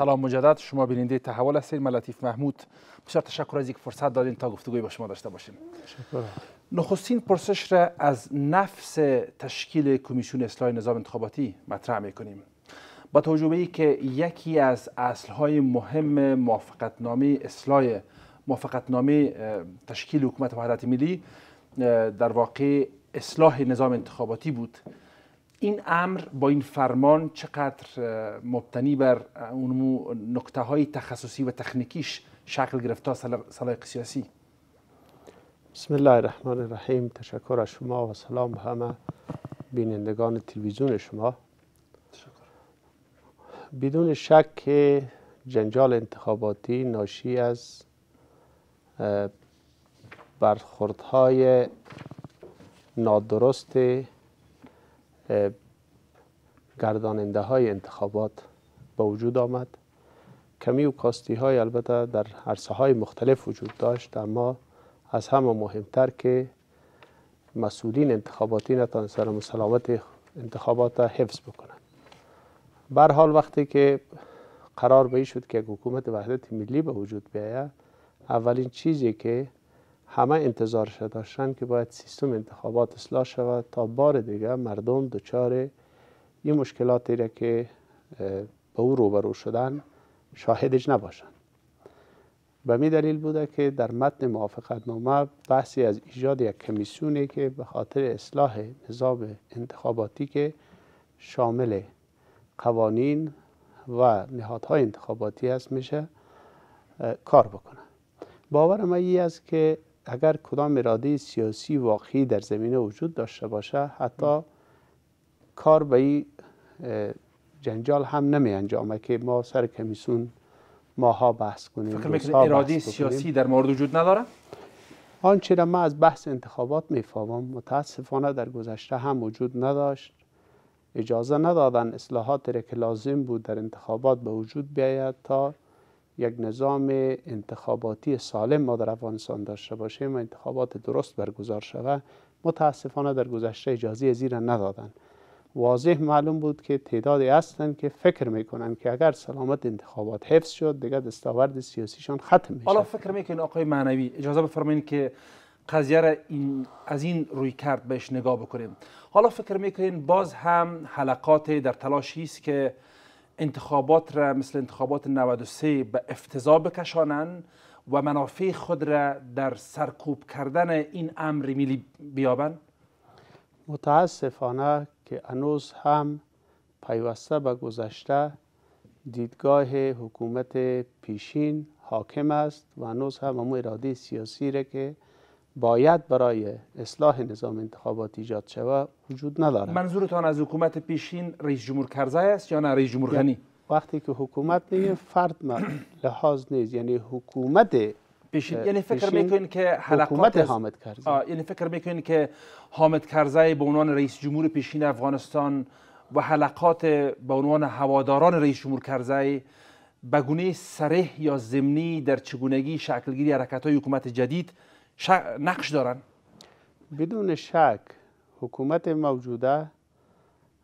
سلام مجدد شما بیننده تحول هستید من لطیف محمود بسیار تشکر از اینکه فرصت دادین تا گفتگوی با شما داشته باشیم نخستین پرسش را از نفس تشکیل کمیسیون اصلاح نظام انتخاباتی مطرح کنیم با توجه به که یکی از اصلهای مهم موافقتنامه اصلاح موافقتنامه تشکیل حکومت وحدت ملی در واقع اصلاح نظام انتخاباتی بود این امر با این فرمان چقدر مبتنی بر اون نکته های تخصصی و تکنیکیش شکل گرفت تا سلایق سیاسی بسم الله الرحمن الرحیم تشکر از شما و سلام به همه بینندگان تلویزیون شما بدون شک جنجال انتخاباتی ناشی از برخوردهای نادرست گرداننده های انتخابات به وجود آمد کمی و کاستی های البته در عرصه های مختلف وجود داشت اما از همه مهمتر که مسئولین انتخاباتی نتانستن سلامت انتخابات حفظ بکنند بر حال وقتی که قرار به شد که حکومت وحدت ملی به وجود بیاید اولین چیزی که همه انتظارش داشتن که باید سیستم انتخابات اصلاح شود تا بار دیگه مردم دچار این مشکلاتی را که به او روبرو شدن شاهدش نباشند به می دلیل بوده که در متن موافقتنامه بحثی از ایجاد یک کمیسیونی که به خاطر اصلاح نظام انتخاباتی که شامل قوانین و نهادهای انتخاباتی است میشه کار بکنه باور ما این است که اگر کدام اراده سیاسی واقعی در زمینه وجود داشته باشه حتی کار به این جنجال هم نمی انجامه که ما سر کمیسون ماها بحث کنیم فکر اراده سیاسی در مورد وجود نداره؟ آنچه را من از بحث انتخابات میفهمم متاسفانه در گذشته هم وجود نداشت اجازه ندادن اصلاحات را که لازم بود در انتخابات به وجود بیاید تا یک نظام انتخاباتی سالم ما در افغانستان داشته باشیم و انتخابات درست برگزار شود متاسفانه در گذشته اجازه زیر ندادند واضح معلوم بود که تعدادی هستند که فکر میکنند که اگر سلامت انتخابات حفظ شد دیگه دستاورد سیاسیشان ختم میشه حالا فکر میکنین آقای معنوی اجازه بفرمایید که قضیه را از این روی کرد بهش نگاه بکنیم حالا فکر میکنین باز هم حلقات در تلاشی است که انتخابات را مثل انتخابات 93 به افتضاح بکشانند و منافع خود را در سرکوب کردن این امر ملی بیابند متاسفانه که انوز هم پیوسته به گذشته دیدگاه حکومت پیشین حاکم است و انوز هم امو اراده سیاسی را که باید برای اصلاح نظام انتخابات ایجاد شود وجود ندارد منظورتان از حکومت پیشین رئیس جمهور کرزای است یا نه رئیس جمهور غنی وقتی که حکومت نیه فرد لحاظ نیست یعنی حکومت پیشین یعنی فکر میکنین که حلقات حامد کرزای یعنی فکر میکنین که حامد کرزای به عنوان رئیس جمهور پیشین افغانستان و حلقات به عنوان هواداران رئیس جمهور کرزای به گونه یا زمینی در چگونگی شکلگیری حرکت های حکومت جدید نقش دارن بدون شک حکومت موجوده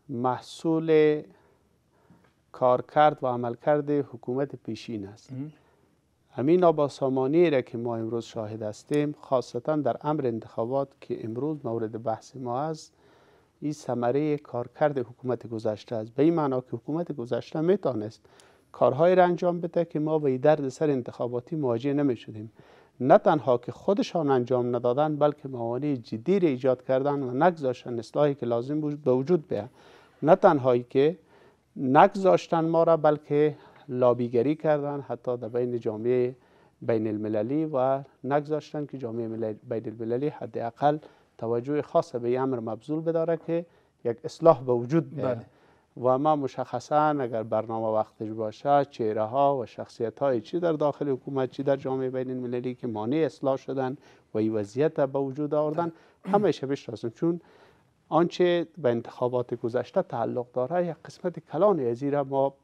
محصول کارکرد و عملکرد حکومت پیشین است همین ناباسامانی را که ما امروز شاهد هستیم خاصتا در امر انتخابات که امروز مورد بحث ما است این ثمره کارکرد حکومت گذشته است به این معنا که حکومت گذشته میتانست کارهایی را انجام بده که ما به درد سر انتخاباتی مواجه نمی شدیم نه تنها که خودشان انجام ندادن بلکه موانع جدی را ایجاد کردن و نگذاشتن اصلاحی که لازم بود به وجود بیاد نه تنهایی که نگذاشتن ما را بلکه لابیگری کردن حتی در بین جامعه بین المللی و نگذاشتن که جامعه بین المللی حداقل توجه خاص به امر مبذول بداره که یک اصلاح به وجود بیاد بله. و ما مشخصا اگر برنامه وقتش باشه چهره ها و شخصیت های چی در داخل حکومت چی در جامعه بین المللی که مانع اصلاح شدن و این وضعیت به وجود آوردن همیشه بشناسیم چون آنچه به انتخابات گذشته تعلق داره یک قسمت کلان از را ما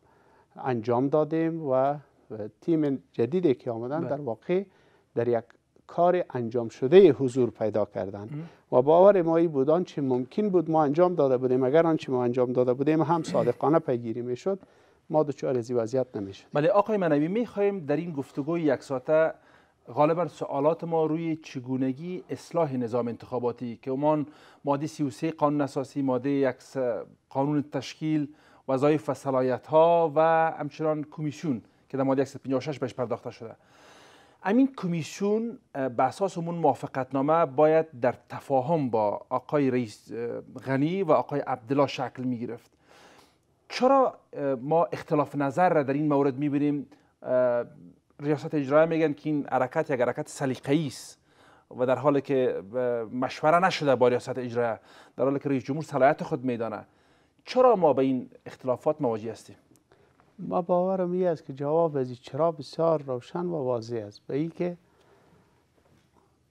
انجام دادیم و تیم جدیدی که آمدن بله. در واقع در یک کار انجام شده حضور پیدا کردن و باور ما بود آنچه ممکن بود ما انجام داده بودیم اگر آنچه ما انجام داده بودیم هم صادقانه پیگیری میشد ما دچار از وضعیت نمیشد بله آقای منوی میخواهیم در این گفتگوی یک ساعته غالبا سوالات ما روی چگونگی اصلاح نظام انتخاباتی که عمان ماده 33 قانون اساسی ماده یک قانون تشکیل وظایف و صلاحیت ها و همچنان کمیسیون که در ماده 156 بهش پرداخته شده امین کمیسیون به اساس اون موافقتنامه باید در تفاهم با آقای رئیس غنی و آقای عبدالله شکل می گرفت چرا ما اختلاف نظر را در این مورد می بینیم ریاست اجرایی میگن که این حرکت یک حرکت سلیقه‌ای است و در حالی که مشوره نشده با ریاست اجرایی در حالی که رئیس جمهور صلاحیت خود میدانه چرا ما به این اختلافات مواجه هستیم ما باورم این است که جواب از چرا بسیار روشن و واضح است به اینکه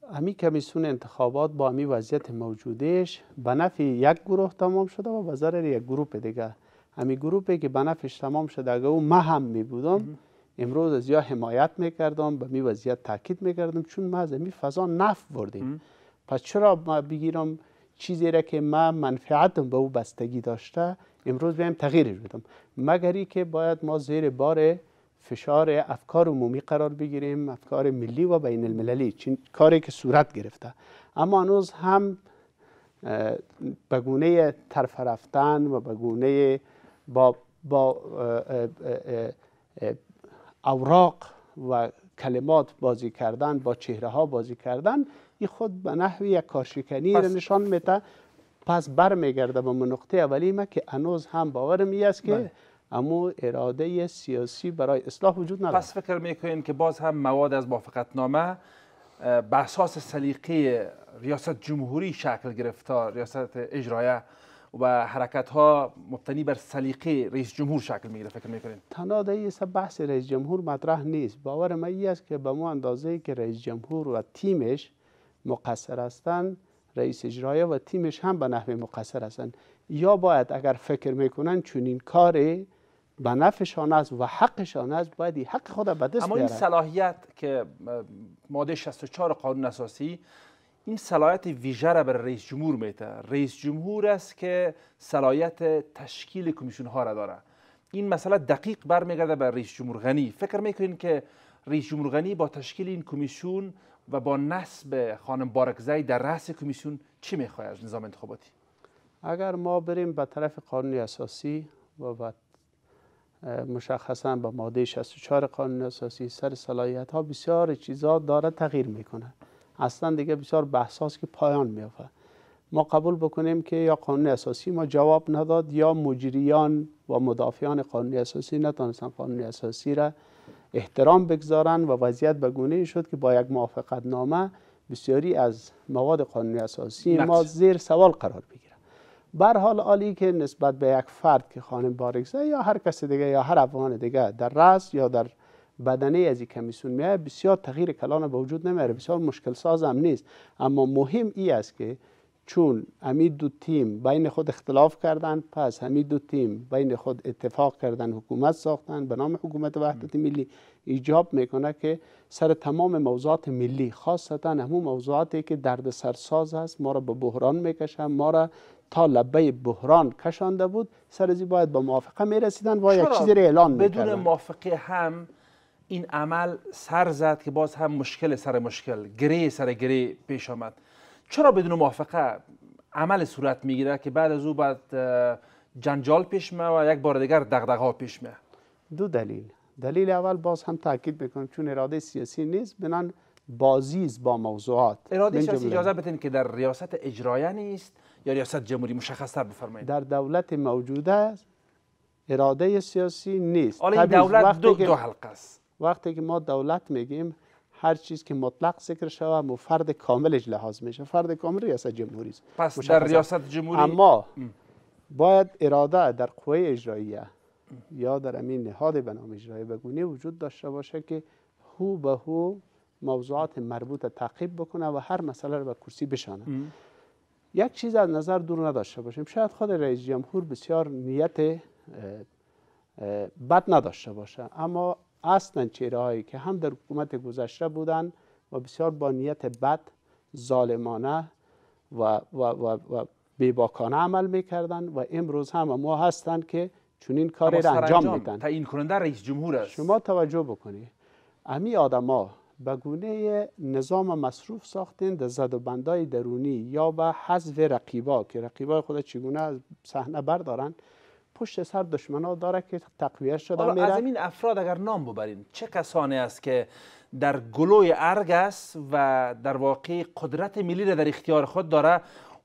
که همین کمیسیون انتخابات با همین وضعیت موجودش به نفع یک گروه تمام شده و به ضرر یک گروه دیگه همین گروهی که به نفعش تمام شده اگه او ما هم می بودم امروز از یا حمایت میکردم به می وضعیت تاکید میکردم چون ما از همین فضا نفع بردیم پس چرا ما بگیرم چیزی را که ما منفعتم به او بستگی داشته امروز بیم تغییر بدم مگر که باید ما زیر بار فشار افکار عمومی قرار بگیریم افکار ملی و بین المللی چین کاری که صورت گرفته اما هنوز هم به گونه طرف رفتن و به گونه با, با اوراق و کلمات بازی کردن با چهره ها بازی کردن ی خود به نحوی یک کارشکنی را نشان میده پس برمیگرده به نقطه اولی ما که هنوز هم باورم است که بله. اما اراده سیاسی برای اصلاح وجود ندارد پس فکر میکنین که باز هم مواد از موافقتنامه به اساس سلیقه ریاست جمهوری شکل گرفته ریاست اجرایه و حرکت ها مبتنی بر سلیقه رئیس جمهور شکل میگیره فکر میکنین تنها در بحث رئیس جمهور مطرح نیست باور این است که به ما اندازه که رئیس جمهور و تیمش مقصر هستند رئیس اجرایه و تیمش هم به نحوه مقصر هستند یا باید اگر فکر میکنن این کار به نفعشان است و حقشان است باید حق خود به دست اما این صلاحیت که ماده 64 قانون اساسی این صلاحیت ویژه را بر رئیس جمهور میده، رئیس جمهور است که صلاحیت تشکیل کمیسیون ها را داره این مسئله دقیق برمیگرده به رئیس جمهور غنی فکر میکنین که رئیس جمهور غنی با تشکیل این کمیسیون و با نصب خانم بارکزی در رأس کمیسیون چی میخواه از نظام انتخاباتی؟ اگر ما بریم به طرف قانون اساسی و مشخصا به ماده 64 قانون اساسی سر صلاحیت ها بسیار چیزا داره تغییر میکنه اصلا دیگه بسیار بحثاست که پایان میافه ما قبول بکنیم که یا قانون اساسی ما جواب نداد یا مجریان و مدافعان قانون اساسی نتونستن قانون اساسی را احترام بگذارن و وضعیت به گونه شد که با یک موافقت نامه بسیاری از مواد قانونی اساسی ما زیر سوال قرار بگیرن بر حال عالی که نسبت به یک فرد که خانم بارگزه یا هر کس دیگه یا هر افغان دیگه در رأس یا در بدنه از این کمیسیون میاد بسیار تغییر کلان به وجود نمیاره بسیار مشکل ساز هم نیست اما مهم ای است که چون همی دو تیم بین خود اختلاف کردند پس همی دو تیم بین خود اتفاق کردن حکومت ساختن به نام حکومت وحدت ملی ایجاب میکنه که سر تمام موضوعات ملی خاصتا همون موضوعاتی که درد سرساز است ما را به بحران میکشند ما را تا لبه بحران کشانده بود سر زی باید با موافقه میرسیدن و یک چیزی را اعلان بدون موافقه هم این عمل سر زد که باز هم مشکل سر مشکل گری سر گری پیش آمد چرا بدون موافقه عمل صورت میگیره که بعد از او بعد جنجال پیش میاد و یک بار دیگر دغدغه پیش میاد دو دلیل دلیل اول باز هم تاکید میکنم چون اراده سیاسی نیست بنان بازی با موضوعات اراده سیاسی اجازه که در ریاست اجرایه نیست یا ریاست جمهوری تر بفرمایید در دولت موجوده اراده سیاسی نیست دولت دو, دو حلقه است وقتی که ما دولت میگیم هر چیز که مطلق ذکر شود و فرد کاملش لحاظ میشه فرد کامل ریاست جمهوری است پس در ریاست جمهوری اما باید اراده در قوه اجراییه یا در امین نهاد به نام اجرایی بگونه وجود داشته باشه که هو به هو موضوعات مربوط تعقیب بکنه و هر مسئله رو به کرسی بشانه یک چیز از نظر دور نداشته باشیم شاید خود رئیس جمهور بسیار نیت بد نداشته باشه اما اصلا چهره که هم در حکومت گذشته بودند و بسیار با نیت بد ظالمانه و, و, و, و بیباکانه عمل میکردن و امروز هم ما هستند که چنین کاری را انجام میدن تعیین کننده رئیس جمهور است شما توجه بکنید امی آدما به گونه نظام مصروف ساختین در زد و بندای درونی یا به حذف رقیبا که رقیبای خود چگونه از صحنه بردارن پشت سر دشمنا داره که تقویه شده میره از این افراد اگر نام ببرین چه کسانی است که در گلوی ارگ است و در واقع قدرت ملی را در اختیار خود داره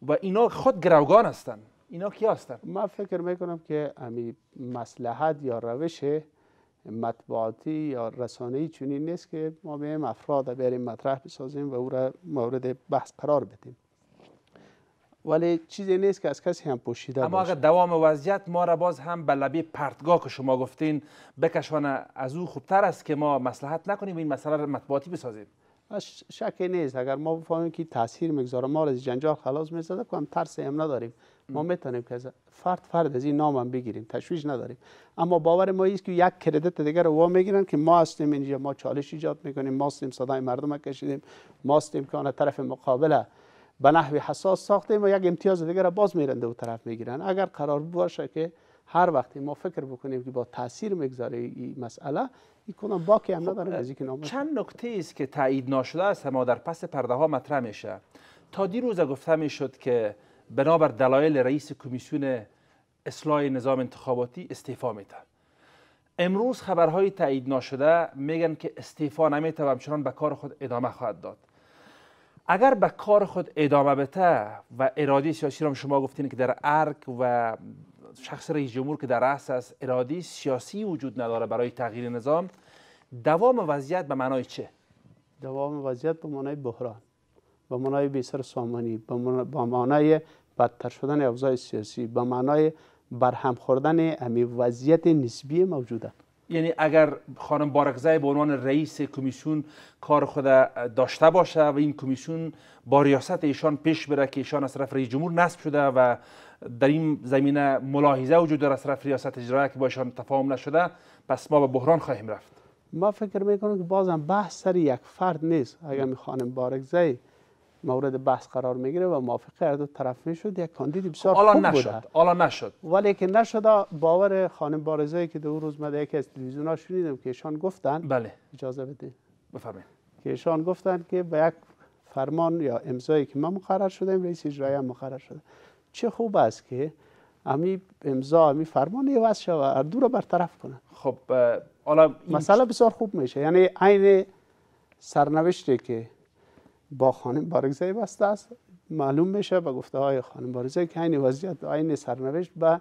و اینا خود گروگان هستند اینا کی هستند من فکر میکنم که امی مصلحت یا روش مطبوعاتی یا رسانه‌ای چنین نیست که ما به افراد بریم مطرح بسازیم و او را مورد بحث قرار بدیم ولی چیزی نیست که از کسی هم پوشیده اما اگر دوام وضعیت ما را باز هم به لبه پرتگاه که شما گفتین بکشانه از او خوبتر است که ما مسلحت نکنیم این مسئله را مطبوعاتی بسازیم شک نیست اگر ما بفهمیم که تاثیر مگذاره ما از جنجال خلاص میزده کنم ترس هم نداریم ما میتونیم که فرد فرد از این نام هم بگیریم تشویش نداریم اما باور ما است که یک کردت دیگر رو میگیرن که ما هستیم اینجا ما چالش ایجاد میکنیم ما هستیم صدای مردم کشیدیم ما که طرف مقابله به نحو حساس ساخته و یک امتیاز دیگه را باز میرنده و طرف میگیرن اگر قرار باشه که هر وقت ما فکر بکنیم که با تاثیر مگذاره این مسئله این کنم باکی هم خب، نداره از چند نکته است که تایید ناشده است ما در پس پرده ها مطرح میشه تا دیروز گفته میشد که بنابر دلایل رئیس کمیسیون اصلاح نظام انتخاباتی استعفا میده امروز خبرهای تایید ناشده میگن که استعفا نمیده و به کار خود ادامه خواهد داد اگر به کار خود ادامه بده و اراده سیاسی را شما گفتین که در ارک و شخص رئیس جمهور که در رأس است اراده سیاسی وجود نداره برای تغییر نظام دوام وضعیت به معنای چه دوام وضعیت به معنای بحران به معنای بیسر سامانی به معنای بدتر شدن اوضاع سیاسی به معنای برهم خوردن امی وضعیت نسبی موجوده یعنی اگر خانم بارکزه به عنوان رئیس کمیسیون کار خود داشته باشه و این کمیسیون با ریاست ایشان پیش بره که ایشان از طرف رئیس جمهور نصب شده و در این زمینه ملاحظه وجود داره از طرف ریاست اجرایی که با ایشان تفاهم نشده پس ما به بحران خواهیم رفت ما فکر میکنم که بازم بحث سر یک فرد نیست اگر خانم بارکزه مورد بحث قرار میگیره و موافقه هر دو طرف میشد یک کاندید خب، بسیار خوب نشد. بوده حالا نشد ولی که نشد باور خانم بارزایی که دو روز مده یکی از تلویزیون ها شنیدم که ایشان گفتن بله اجازه بده بفرمایید که ایشان گفتن که به یک فرمان یا امضایی که ما مقرر شدیم رئیس اجرایی هم مقرر شده چه خوب است که امی امضا امی فرمان عوض شود دو رو برطرف کنه. خب حالا مسئله بسیار خوب میشه یعنی عین سرنوشتی که با خانم بارگزای بسته است معلوم میشه با گفته های خانم بارگزای که این وضعیت عین سرنوشت به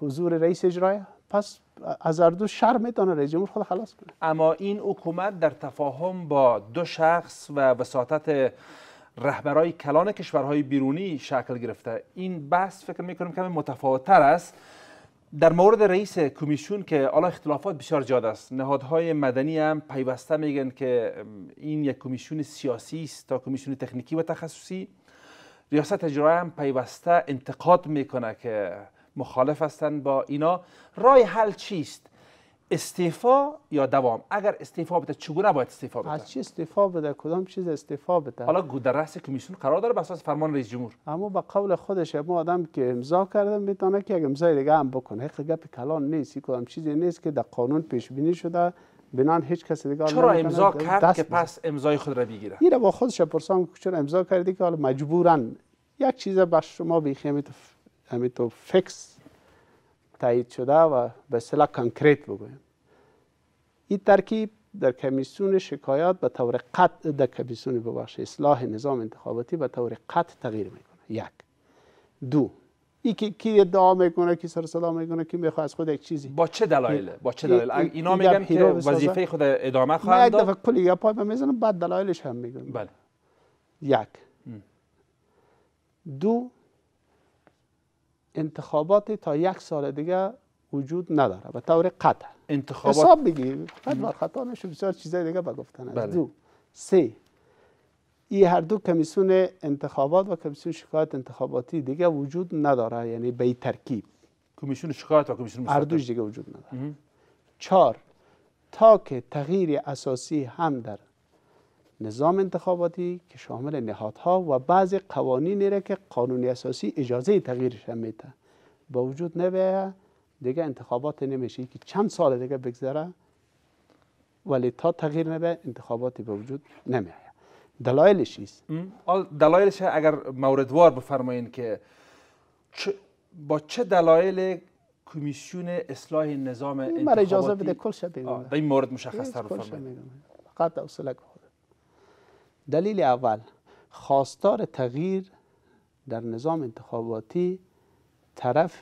حضور رئیس اجرایه پس از هر دو شر میتونه رئیس جمهور خود خلاص کنه اما این حکومت در تفاهم با دو شخص و وساطت رهبرای کلان کشورهای بیرونی شکل گرفته این بحث فکر میکنم کمی تر است در مورد رئیس کمیسیون که حالا اختلافات بسیار زیاد است نهادهای مدنی هم پیوسته میگن که این یک کمیسیون سیاسی است تا کمیسیون تکنیکی و تخصصی ریاست اجرایی هم پیوسته انتقاد میکنه که مخالف هستند با اینا رای حل چیست استیفا یا دوام اگر استیفا بده چگونه باید استیفا بده از چی استیفا بده کدام چیز استیفا بده حالا در کمیسیون قرار داره بر فرمان رئیس جمهور اما به قول خودش ما آدم که امضا کرده میتونه که اگه امضای دیگه هم بکنه حق گپ کلان نیست کدام چیزی نیست که در قانون پیش بینی شده بنان هیچ کس دیگه چرا امضا کرد که پس امضای خود را بگیره این با خودش پرسام چرا امضا کردی که حالا مجبورن یک چیز به شما بیخی تو فکس تایید شده و به صلاح کانکریت بگویم این ترکیب در کمیسیون شکایات به طور قطع در کمیسیون ببخش اصلاح نظام انتخاباتی به طور قطع تغییر میکنه یک دو ای که کی ادعا میکنه کی سر صدا میکنه کی میخواد از خود یک چیزی با چه دلایل با چه دلایل اینا میگن که وظیفه خود ادامه خواهند داد یک دفعه کلی پای میزنم بعد دلایلش هم میگم بله یک دو انتخابات تا یک سال دیگه وجود نداره به طور قطع انتخابات حساب بگی قد خطا بسیار چیزای دیگه به گفتن بله. دو سه این هر دو کمیسیون انتخابات و کمیسیون شکایت انتخاباتی دیگه وجود نداره یعنی به ترکیب کمیسیون شکایت و کمیسیون هر دوش دیگه وجود نداره مم. چار تا که تغییر اساسی هم در نظام انتخاباتی که شامل نهادها و بعضی قوانینی را که قانون اساسی اجازه تغییرش هم میده با وجود نبیه دیگه انتخابات نمیشه که چند سال دیگه بگذره ولی تا تغییر نبه انتخاباتی به وجود نمیاد دلایلش چیست دلایلش اگر موردوار بفرمایین که با چه دلایل کمیسیون اصلاح نظام انتخاباتی اجازه بده کل شب این مورد مشخص تر بفرمایید فقط دلیل اول خواستار تغییر در نظام انتخاباتی طرف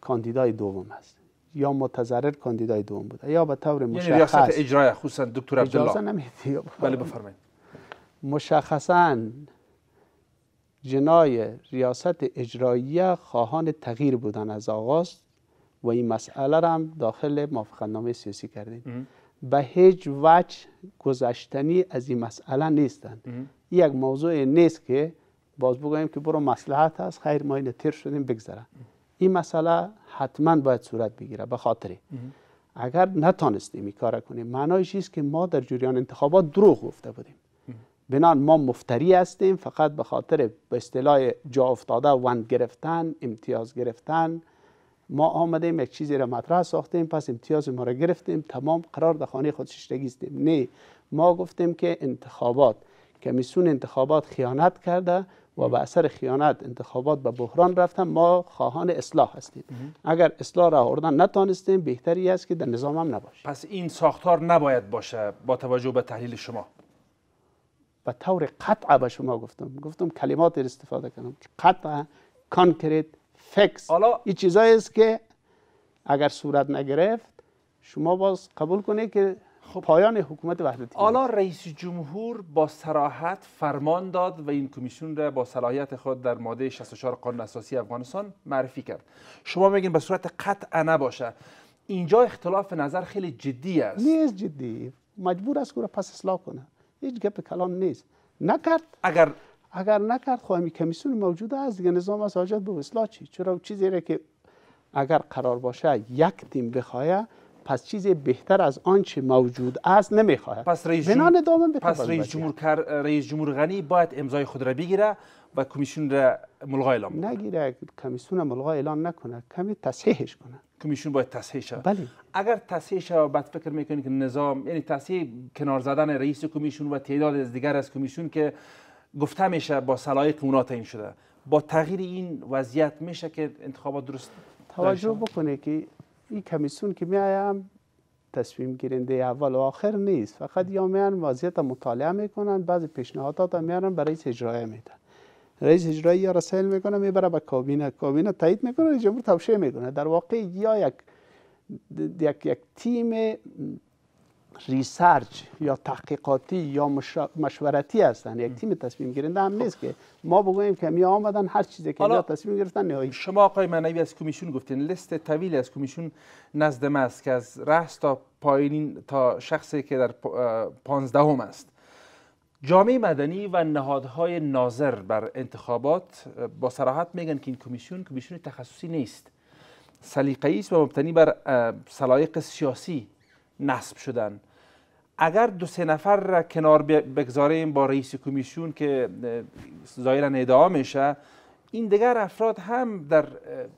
کاندیدای دوم هست یا متضرر کاندیدای دوم بوده یا به طور یعنی مشخص یعنی ریاست اجرای خصوصا دکتر عبدالله اجازه بله، بفرمایید مشخصا جنای ریاست اجرایی خواهان تغییر بودن از آغاز و این مسئله را هم داخل موافقتنامه سیاسی کردیم به هیچ وجه گذشتنی از این مسئله نیستند یک موضوع نیست که باز بگوییم که برو مصلحت هست خیر ما اینه تیر شدیم بگذره این مسئله حتما باید صورت بگیره به خاطر اگر نتانستیم این کار کنیم معنایش است که ما در جریان انتخابات دروغ گفته بودیم بنان ما مفتری هستیم فقط به خاطر به اصطلاح جا افتاده وند گرفتن امتیاز گرفتن ما آمدیم یک چیزی را مطرح ساختیم پس امتیاز ما را گرفتیم تمام قرار در خانه خود نه ما گفتیم که انتخابات کمیسیون انتخابات خیانت کرده و به اثر خیانت انتخابات به بحران رفتن ما خواهان اصلاح هستیم اگر اصلاح را آوردن نتانستیم بهتری است که در نظام هم نباشه پس این ساختار نباید باشه با توجه به تحلیل شما و طور قطع به شما گفتم گفتم کلمات استفاده کردم قطع کانکریت فکس حالا این چیزایی است که اگر صورت نگرفت شما باز قبول کنید که خب پایان حکومت حالا رئیس جمهور با سراحت فرمان داد و این کمیسیون را با صلاحیت خود در ماده 64 قانون اساسی افغانستان معرفی کرد شما میگین به صورت قطع نباشه اینجا اختلاف نظر خیلی جدی است نیست جدی مجبور است که پس اصلاح کنه هیچ گپ کلام نیست نکرد اگر اگر نکرد خب همین کمیسیون موجود است دیگه نظام از حاجت به اصلاح چی چرا چیزی که اگر قرار باشه یک تیم بخواید پس چیز بهتر از آنچه موجود است نمیخواهد پس رئیس جمهور پس رئیس جمهور غنی باید امضای خود را بگیره و کمیسیون را ملغا اعلام کنه نگیره کمیسیون ملغا اعلام نکنه کمی تصحیحش کنه کمیسیون باید تصحیح شود بله اگر تصحیح شود بعد فکر میکنید که نظام یعنی تصحیح کنار زدن رئیس کمیسیون و تعداد از دیگر از کمیسیون که گفته میشه با سلایق اونا تعیین شده با تغییر این وضعیت میشه که انتخابات درست توجه بکنه که این کمیسیون که میایم تصمیم گیرنده اول و آخر نیست فقط یا میان وضعیت مطالعه میکنن بعضی پیشنهادات هم میارن برای اجرایه میدن رئیس اجرایی یا رسیل میکنه میبره به کابینه کابینه تایید میکنه جمهور توشه میکنه در واقع یا یک یک, یک تیم ریسرچ یا تحقیقاتی یا مشورتی هستن یک تیم تصمیم گیرنده هم خب. نیست که ما بگوییم که می آمدن هر چیزی که اینا تصمیم گرفتن نهایی شما آقای منوی از کمیسیون گفتین لیست طویل از کمیسیون نزد ما است که از رأس تا پایین تا شخصی که در پانزدهم است جامعه مدنی و نهادهای ناظر بر انتخابات با صراحت میگن که این کمیسیون کمیسیون تخصصی نیست سلیقه‌ای است و مبتنی بر سلایق سیاسی نصب شدن اگر دو سه نفر را کنار بگذاریم با رئیس کمیسیون که ظاهرا ادعا میشه این دیگر افراد هم در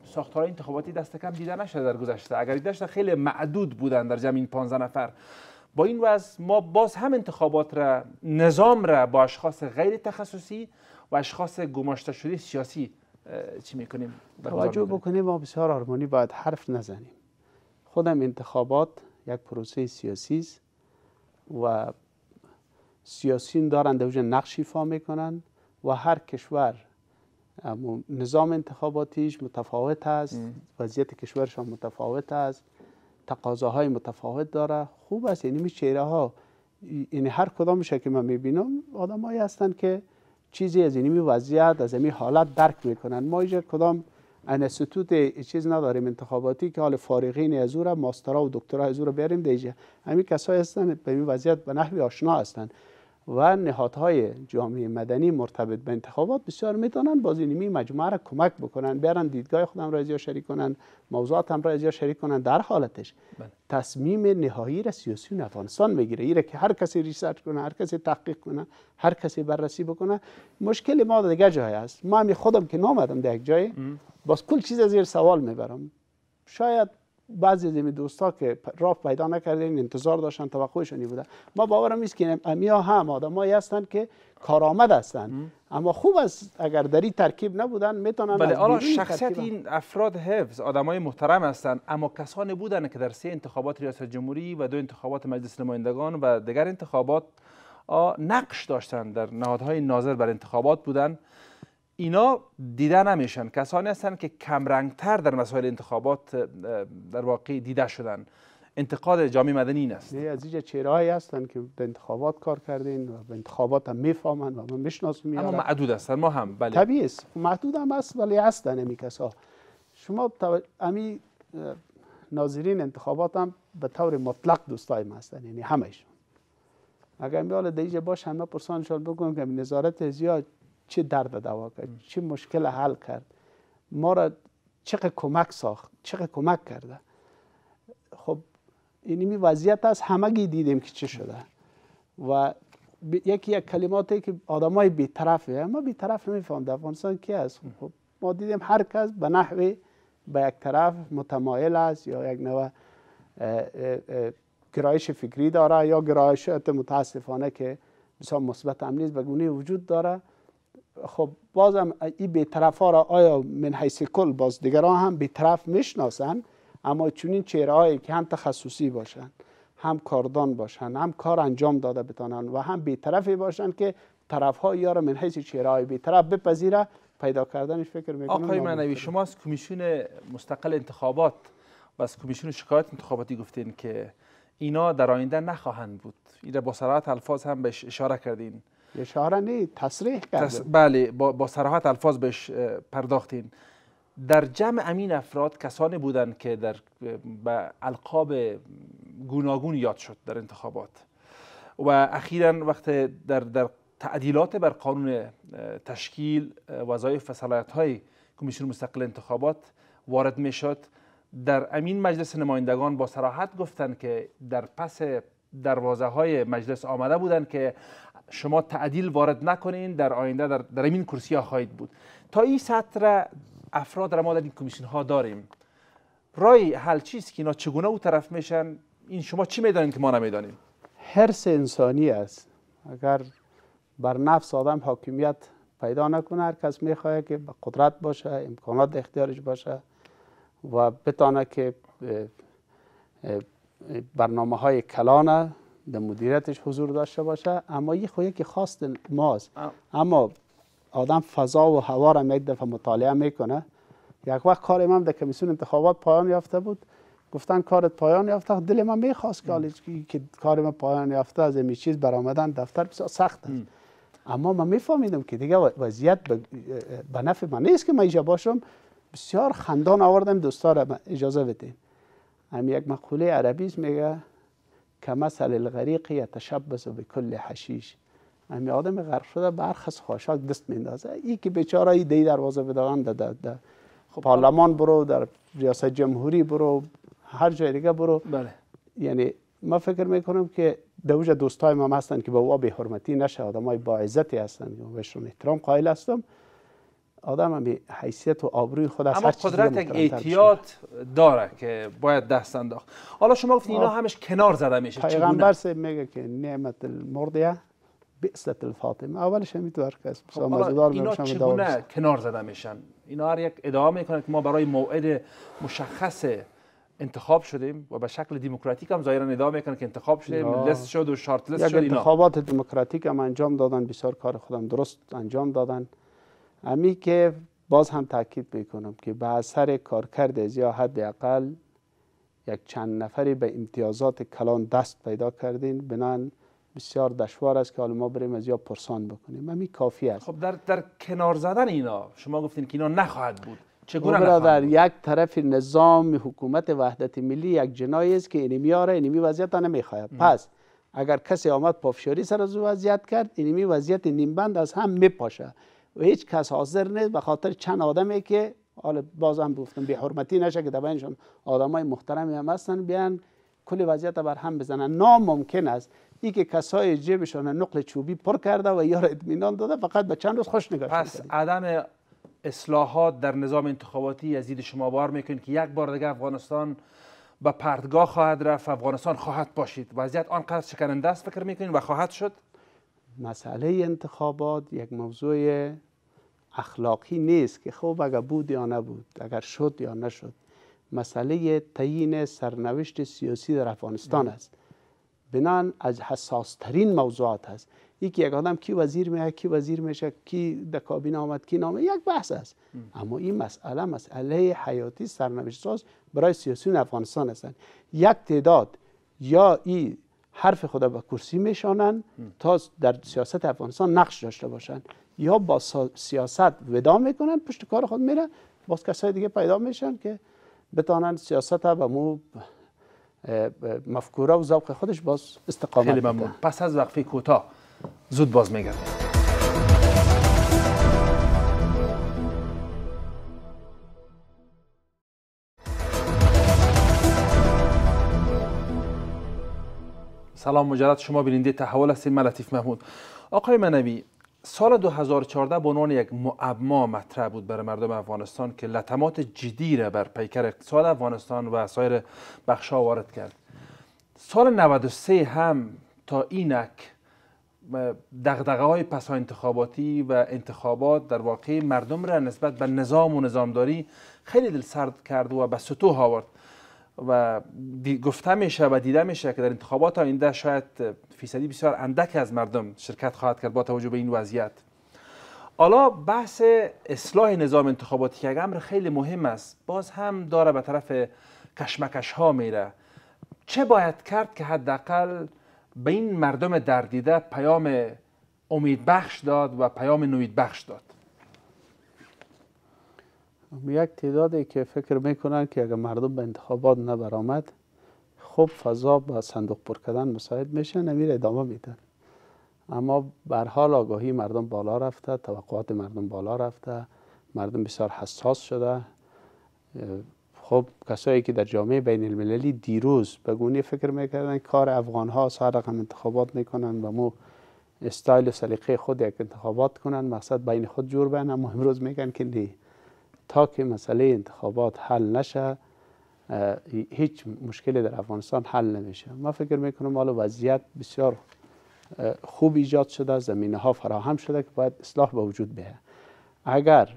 ساختار انتخاباتی دست کم دیده نشده در گذشته اگر داشته خیلی معدود بودن در زمین 15 نفر با این وضع ما باز هم انتخابات را نظام را با اشخاص غیر تخصصی و اشخاص گماشته شده سیاسی چی میکنیم توجه بکنیم ما بسیار آرمانی باید حرف نزنیم خودم انتخابات یک پروسه سیاسی است و سیاسین دارند در وجه نقش ایفا و هر کشور نظام انتخاباتیش متفاوت است وضعیت کشورش هم متفاوت است تقاضاهای متفاوت داره خوب است یعنی چهره ها یعنی هر کدامش که من میبینم آدمایی هستند که چیزی از این یعنی وضعیت از این یعنی حالت درک میکنن ما اینجا کدام انستیتوت چیز نداریم انتخاباتی که حال فارغین از اون را ماسترا و دکترا از او را بیاریم دیجه همین کسایی هستن به این وضعیت به نحوی آشنا هستند و نهادهای جامعه مدنی مرتبط به انتخابات بسیار میتونن بازی نیمی مجموعه را کمک بکنن بیارن دیدگاه خودم را از شریک کنن موضوعات هم را از شریک کنن در حالتش بله. تصمیم نهایی را سیاسیون افغانستان میگیره ایره که هر کسی ریسرچ کنه هر کسی تحقیق کنه هر کسی بررسی بکنه مشکل ما دیگه جای است ما خودم که نامدم در یک جای باز کل چیز زیر سوال میبرم شاید بعضی از دوستا که راه پیدا نکردین انتظار داشتن توقعشون بوده ما باورم نیست که امیا هم آدمایی هستند که کارآمد هستند اما خوب است اگر در این ترکیب نبودن میتونن بله آره شخصیت این افراد حفظ آدمای محترم هستند اما کسانی بودن که در سه انتخابات ریاست جمهوری و دو انتخابات مجلس نمایندگان و دیگر انتخابات نقش داشتند در نهادهای ناظر بر انتخابات بودند اینا دیده نمیشن کسانی هستند که کمرنگتر در مسائل انتخابات در واقع دیده شدن انتقاد جامعه مدنی این است نه از اینجا چهرهایی هستن که به انتخابات کار کردین و به انتخابات هم میفهمند و من میشناسیم. اما معدود هستن ما هم بله طبیعی است خب محدود هم هست ولی هستن امی کسا شما امی ناظرین انتخابات هم به طور مطلق دوستای ما هستن یعنی اگر میال دیجه باش همه پرسان شال که نظارت زیاد چه درد دوا کرد چه مشکل حل کرد ما را چقدر کمک ساخت چقدر کمک کرده خب یعنی این وضعیت است همگی دیدیم که چه شده و یکی یک کلماتی که آدمای بیطرفه ما بیطرف نمیفهمد افغانستان کی است خب ما دیدیم هر کس به نحوی به یک طرف متمایل است یا یک نوع گرایش فکری داره یا گرایشات متاسفانه که مثلا مثبت هم نیست گونه وجود داره خب بازم این بیطرف ها را آیا من حیث کل باز دیگران هم بیطرف میشناسن اما چنین چهره هایی که هم تخصصی باشن هم کاردان باشن هم کار انجام داده بتانند و هم بیطرفی باشند که طرف ها یا را من حیث چهره های طرف بپذیره پیدا کردنش فکر میکنم آقای منوی شما از کمیسیون مستقل انتخابات و از کمیسیون شکایت انتخاباتی گفتین که اینا در آینده نخواهند بود این با سرعت الفاظ هم بهش اشاره کردین اشاره نی تصریح کرده بله با, با سراحت الفاظ بهش پرداختین در جمع امین افراد کسانی بودند که در به القاب گوناگون یاد شد در انتخابات و اخیرا وقت در, در تعدیلات بر قانون تشکیل وظایف و های کمیسیون مستقل انتخابات وارد می شد در امین مجلس نمایندگان با سراحت گفتند که در پس دروازه های مجلس آمده بودند که شما تعدیل وارد نکنین در آینده در, در این کرسی ها خواهید بود تا این سطر افراد را ما در این کمیسیون ها داریم رای حل چیست که اینا چگونه او طرف میشن این شما چی میدانید که ما نمیدانیم حرس انسانی است اگر بر نفس آدم حاکمیت پیدا نکنه هر کس میخواه که قدرت باشه امکانات اختیارش باشه و بتانه که برنامه های کلانه در مدیریتش حضور داشته باشه اما یه خویه که خواست ماست اما آدم فضا و هوا را یک مطالعه میکنه یک وقت کار من در کمیسیون انتخابات پایان یافته بود گفتن کارت پایان یافته خب دل من میخواست که که کار من پایان یافته از این چیز برآمدن دفتر بسیار سخت است اما من میفهمیدم که دیگه وضعیت به نفع من نیست که من ایجا باشم بسیار خندان آوردم دوستا را اجازه بدیم هم یک مقوله عربی میگه مثل الغریق یتشبس به کل حشیش امی آدم غرق شده برخص خاشاک دست میندازه ای که بیچاره ای دی دروازه بدهان در, خب پارلمان برو در ریاست جمهوری برو هر جای دیگه برو بله. یعنی ما فکر میکنم که دوجه دوستای ما هستن که به وا به حرمتی نشه آدمای با عزتی هستن بهشون احترام قائل هستم آدم به حیثیت و آبروی خود از اما هر قدرت یک اعتیاد داره که باید دست انداخت حالا شما گفتین اینا همش کنار زده میشه پیغمبر سه میگه که نعمت المردیه بیست الفاطمه اولش هم میتوار که خب، اسم سامزدار اینا چگونه کنار زده میشن اینا هر یک ادعا میکنه که ما برای موعد مشخص انتخاب شدیم و به شکل دموکراتیک هم ظاهرا ادعا میکنن که انتخاب شدیم لست شد و شارت لست شد اینا انتخابات دموکراتیک هم انجام دادن بسیار کار خودم درست انجام دادن امی که باز هم تاکید میکنم که به اثر کارکرد از یا حداقل یک چند نفری به امتیازات کلان دست پیدا کردین بنان بسیار دشوار است که حالا ما بریم از یا پرسان بکنیم امی کافی است خب در, در کنار زدن اینا شما گفتین که اینا نخواهد بود چگونه خب برادر یک طرف نظام حکومت وحدت ملی یک جنایی است که اینمی آره اینمی وضعیت نمیخواهد پس اگر کسی آمد پافشاری سر از وضعیت کرد اینمی وضعیت نیمبند از هم میپاشه و هیچ کس حاضر نیست به خاطر چند آدمی که حالا باز هم گفتم به حرمتی نشه که در بینشون آدمای محترمی هم هستن بیان کل وضعیت بر هم بزنن ناممکن است ای که کسای جیبشان نقل چوبی پر کرده و یار اطمینان داده فقط به چند روز خوش نگاه پس عدم اصلاحات در نظام انتخاباتی از دید شما بار میکنید که یک بار دیگه افغانستان به پردگاه خواهد رفت افغانستان خواهد باشید وضعیت آنقدر شکننده است فکر میکنین و خواهد شد مسئله انتخابات یک موضوع اخلاقی نیست که خوب اگر بود یا نبود اگر شد یا نشد مسئله تعیین سرنوشت سیاسی در افغانستان است بنان از حساس ترین موضوعات است یکی یک آدم کی وزیر میه کی وزیر میشه کی در کابینه آمد کی نامه یک بحث است اما این مسئله مسئله حیاتی سرنوشت ساز برای سیاسی افغانستان است. یک تعداد یا این حرف خدا به کرسی میشانند تا در سیاست افغانستان نقش داشته باشند یا با سیاست ودا میکنن پشت کار خود میرن باز کسای دیگه پیدا میشن که بتانند سیاست و مو مفکوره و ذوق خودش باز استقامت پس از وقفه کوتاه زود باز میگردیم سلام مجرد شما بیننده تحول هستید من لطیف محمود آقای منوی سال 2014 به عنوان یک معما مطرح بود برای مردم افغانستان که لطمات جدی را بر پیکر اقتصاد افغانستان و سایر بخشا وارد کرد سال 93 هم تا اینک دغدغه های پسا انتخاباتی و انتخابات در واقع مردم را نسبت به نظام و نظامداری خیلی دل سرد کرد و به سطوح آورد و گفته میشه و دیده میشه که در انتخابات آینده شاید فیصدی بسیار اندک از مردم شرکت خواهد کرد با توجه به این وضعیت حالا بحث اصلاح نظام انتخاباتی که امر خیلی مهم است باز هم داره به طرف کشمکش ها میره چه باید کرد که حداقل به این مردم دردیده پیام امید بخش داد و پیام نوید بخش داد یک تعدادی که فکر میکنن که اگر مردم به انتخابات نبرامد خوب فضا به صندوق پر کردن مساعد میشن امیر ادامه میدن اما بر حال آگاهی مردم بالا رفته توقعات مردم بالا رفته مردم بسیار حساس شده خب کسایی که در جامعه بین المللی دیروز به گونه فکر میکردن کار افغان ها هم انتخابات میکنن و مو استایل و سلیقه خود یک انتخابات کنن مقصد بین خود جور بین امروز میگن که نه تا که مسئله انتخابات حل نشه هیچ مشکلی در افغانستان حل نمیشه ما فکر میکنم حالا وضعیت بسیار خوب ایجاد شده زمینه ها فراهم شده که باید اصلاح به وجود بیه اگر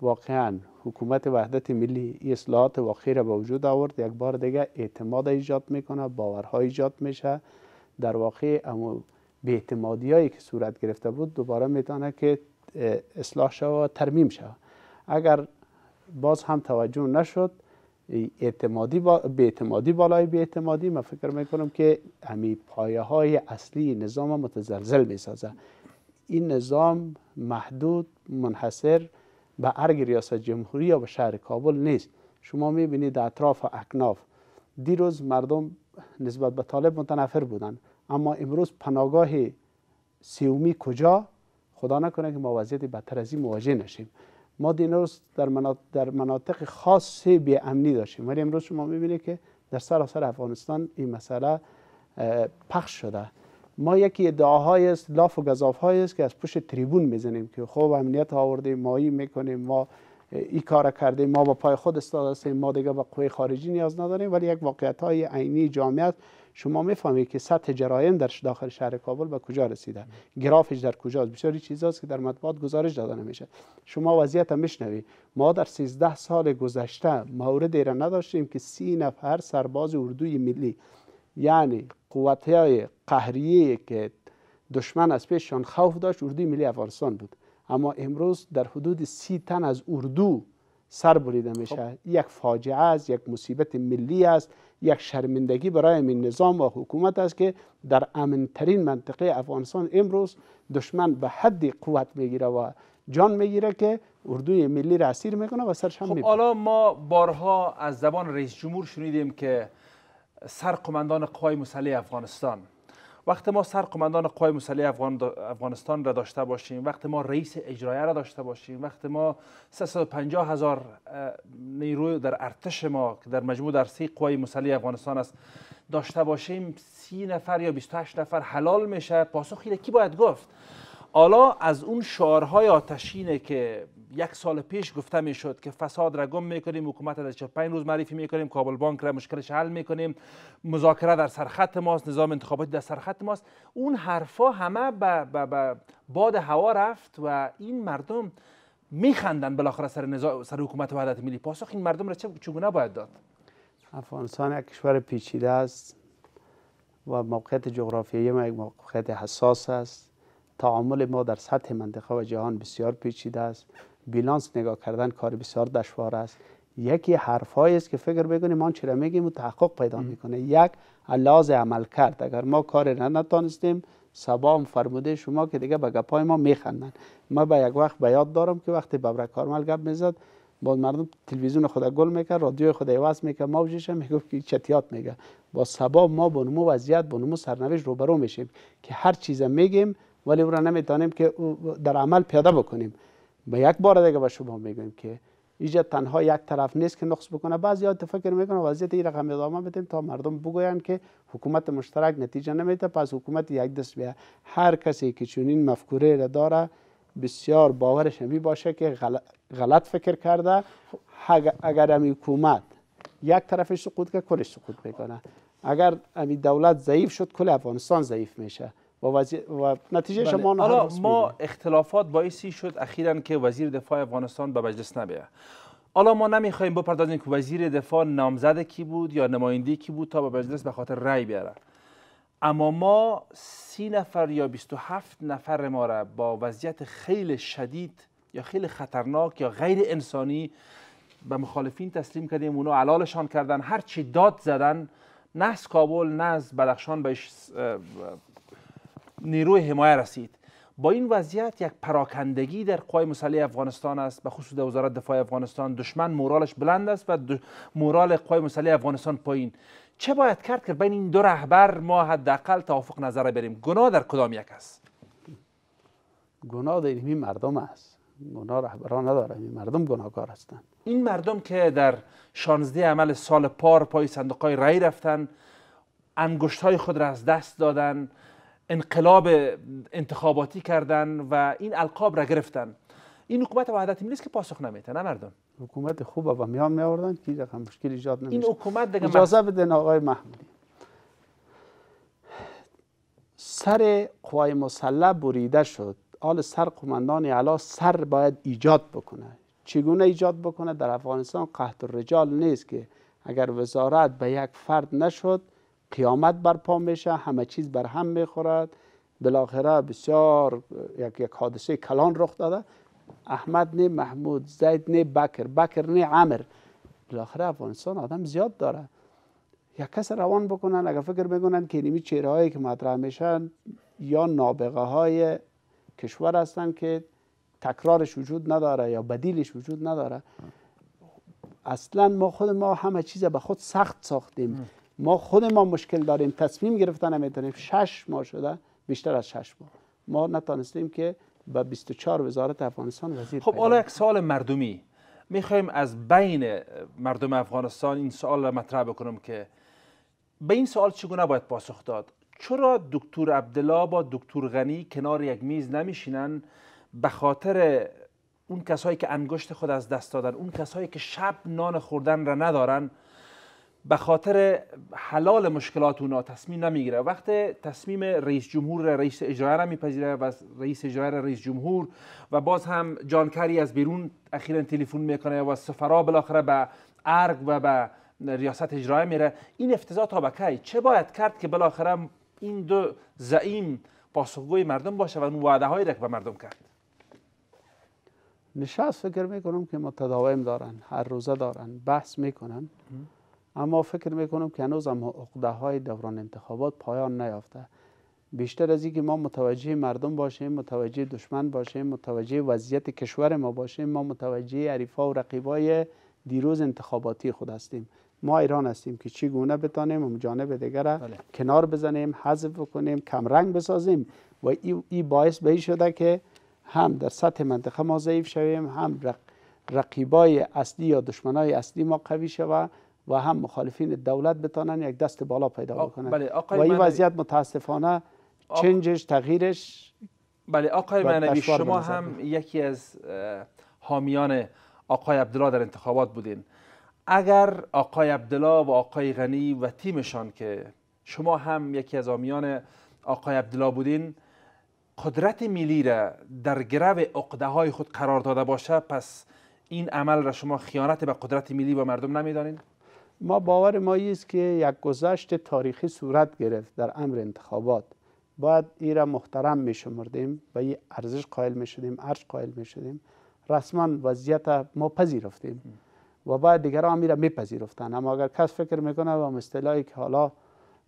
واقعا حکومت وحدت ملی اصلاحات واقعی را به وجود آورد یک بار دیگه اعتماد ایجاد میکنه باورها ایجاد میشه در واقع امو بیعتمادی هایی که صورت گرفته بود دوباره میتونه که اصلاح شود و ترمیم شود اگر باز هم توجه نشد اعتمادی با... به بالای بیاعتمادی من فکر میکنم که همی پایه های اصلی نظام متزلزل میسازه این نظام محدود منحصر به ارگ ریاست جمهوری یا به شهر کابل نیست شما میبینید بینید اطراف و اکناف دیروز مردم نسبت به طالب متنفر بودن اما امروز پناگاه سیومی کجا خدا نکنه که ما وضعیت بدتر از این مواجه نشیم ما دیروز در, مناطق در مناطق خاص بی امنی داشتیم ولی امروز شما میبینید که در سراسر افغانستان این مسئله پخش شده ما یکی ادعاهای است لاف و گذاف است که از پشت تریبون میزنیم که خوب امنیت آوردیم مایی میکنیم ما این کار کردیم ما با پای خود استاد هستیم ما دیگه به قوی خارجی نیاز نداریم ولی یک واقعیت های عینی جامعه شما میفهمید که سطح جرایم در داخل شهر کابل به کجا رسیده گرافش در کجاست بسیاری چیزاست که در مطبوعات گزارش داده نمیشه شما وضعیت میشنوی ما در 13 سال گذشته مورد را نداشتیم که سی نفر سرباز اردوی ملی یعنی های قهریه که دشمن از پیششان خوف داشت اردوی ملی افغانستان بود اما امروز در حدود سی تن از اردو سر بریده خب. میشه یک فاجعه است یک مصیبت ملی است یک شرمندگی برای این نظام و حکومت است که در امنترین منطقه افغانستان امروز دشمن به حدی قوت میگیره و جان میگیره که اردوی ملی را اسیر میکنه و سرش هم خب حالا ما بارها از زبان رئیس جمهور شنیدیم که قمندان قوای مسلح افغانستان وقتی ما سرقمندان قوای مسلح افغانستان را داشته باشیم وقتی ما رئیس اجرایه را داشته باشیم وقتی ما 350 هزار نیروی در ارتش ما که در مجموع در سی قوای مسلح افغانستان است داشته باشیم سی نفر یا 28 نفر حلال میشه پاسخ کی باید گفت حالا از اون شعارهای آتشینه که یک سال پیش گفته می شد که فساد را گم می کنیم حکومت را چه پنج روز معرفی می کنیم کابل بانک را مشکلش حل می کنیم مذاکره در سرخط ماست نظام انتخاباتی در سرخط ماست اون حرفا همه به باد هوا رفت و این مردم میخندن بالاخره سر سر حکومت وحدت ملی پاسخ این مردم را چه چگونه باید داد افغانستان یک کشور پیچیده است و موقعیت جغرافیایی ما یک موقعیت حساس است تعامل ما در سطح منطقه و جهان بسیار پیچیده است بیلانس نگاه کردن کار بسیار دشوار است یکی حرفهایی است که فکر بگونیم ما چرا میگیم و تحقق پیدا میکنه یک لحاظ عمل کرد اگر ما کار نتانستیم سبا هم فرموده شما که دیگه به گپای ما میخندن ما به یک وقت به یاد دارم که وقتی ببر کارمل گپ میزد با مردم تلویزیون خود گل میکرد رادیو خود عوض میکرد موجش هم میگفت که چتیات میگه با سبا ما نمو وضعیت نمو سرنوشت روبرو میشیم که هر چیز میگیم ولی او را نمیتانیم که در عمل پیاده بکنیم به یک بار دیگه به شما میگویم که اینجا تنها یک طرف نیست که نقص بکنه بعضی ها فکر میکنه وضعیت این رقم ادامه بدیم تا مردم بگویند که حکومت مشترک نتیجه نمیده پس حکومت یک دست بیا هر کسی که چنین مفکوره را داره بسیار باورش می باشه که غلط, فکر کرده اگر امی حکومت یک طرفش سقوط که کلش سقوط میکنه اگر امی دولت ضعیف شد کل افغانستان ضعیف میشه و, و نتیجه بله. شما حالا ما اختلافات باعثی شد اخیرا که وزیر دفاع افغانستان به مجلس نبیه حالا ما نمیخوایم بپردازیم که وزیر دفاع نامزد کی بود یا نماینده کی بود تا به مجلس به خاطر رای بیاره اما ما سی نفر یا 27 نفر ما را با وضعیت خیلی شدید یا خیلی خطرناک یا غیر انسانی به مخالفین تسلیم کردیم اونا علالشان کردن هرچی داد زدن نه از کابل نه از بدخشان نیروی حمایه رسید با این وضعیت یک پراکندگی در قوای مسلح افغانستان است به خصوص در وزارت دفاع افغانستان دشمن مورالش بلند است و مورال قوای مسلح افغانستان پایین چه باید کرد که بین این دو رهبر ما حداقل توافق نظر بریم گناه در کدام یک است گناه در این مردم است گناه رهبران نداره این مردم گناهکار هستند این مردم که در 16 عمل سال پار پای صندوق های رأی رفتن انگشت های خود را از دست دادن انقلاب انتخاباتی کردن و این القاب را گرفتن این حکومت وحدت ملی که پاسخ نمیده نه مردم حکومت خوبه و میان می آوردن که رقم مشکل ایجاد نمیشه این حکومت دیگه اجازه بدن آقای محمودی سر قوای مسلح بریده شد حال سر قماندان علا سر باید ایجاد بکنه چگونه ایجاد بکنه در افغانستان قهد رجال نیست که اگر وزارت به یک فرد نشد قیامت برپا میشه همه چیز بر هم میخورد بالاخره بسیار یک یک حادثه کلان رخ داده احمد نه محمود زید نه بکر بکر نه عمر بالاخره افغانستان آدم زیاد داره یک کس روان بکنن اگر فکر بکنن که نیمی چهره هایی که مطرح میشن یا نابغه های کشور هستن که تکرارش وجود نداره یا بدیلش وجود نداره اصلا ما خود ما همه چیز به خود سخت ساختیم ما خود ما مشکل داریم تصمیم گرفتن نمیتونیم شش ماه شده بیشتر از شش ماه ما نتانستیم که به 24 وزارت افغانستان وزیر خب حالا یک سال مردمی میخوایم از بین مردم افغانستان این سوال را مطرح بکنم که به این سوال چگونه باید پاسخ داد چرا دکتر عبدالله با دکتر غنی کنار یک میز نمیشینن به خاطر اون کسایی که انگشت خود از دست دادن اون کسایی که شب نان خوردن را ندارن به خاطر حلال مشکلات اونا تصمیم نمیگیره وقت تصمیم رئیس جمهور رئیس اجرایی را میپذیره و رئیس اجرایی رئیس جمهور و باز هم جان از بیرون اخیرا تلفن میکنه و سفرا بالاخره به ارگ و به ریاست اجرایه میره این افتضاح تا چه باید کرد که بالاخره این دو زعیم پاسخگوی مردم باشه و اون وعده هایی را به مردم کرد نشست فکر میکنم که متداوم دارن هر روزه دارن بحث میکنن اما فکر میکنم که هنوز هم عقده های دوران انتخابات پایان نیافته بیشتر از اینکه ما متوجه مردم باشیم متوجه دشمن باشیم متوجه وضعیت کشور ما باشیم ما متوجه ها و رقیبای دیروز انتخاباتی خود هستیم ما ایران هستیم که چی گونه بتانیم و جانب دیگر بله. کنار بزنیم حذف بکنیم کمرنگ بسازیم و این ای باعث به شده که هم در سطح منطقه ما ضعیف شویم هم رق... رقیبای اصلی یا دشمنای اصلی ما قوی شوه و هم مخالفین دولت بتانن یک دست بالا پیدا بکنن بله، و این وضعیت متاسفانه چنجش تغییرش بله آقای معنوی شما هم یکی از حامیان آقای عبدالله در انتخابات بودین اگر آقای عبدالله و آقای غنی و تیمشان که شما هم یکی از حامیان آقای عبدالله بودین قدرت ملی را در گرو اقده های خود قرار داده باشه پس این عمل را شما خیانت به قدرت ملی و مردم نمیدانید ما باور ما است که یک گذشت تاریخی صورت گرفت در امر انتخابات باید ای را محترم می شمردیم و این ارزش قائل می شدیم قائل می شدیم رسما وضعیت ما پذیرفتیم و باید دیگر هم را میپذیرفتن اما اگر کس فکر میکنه و مصطلحی که حالا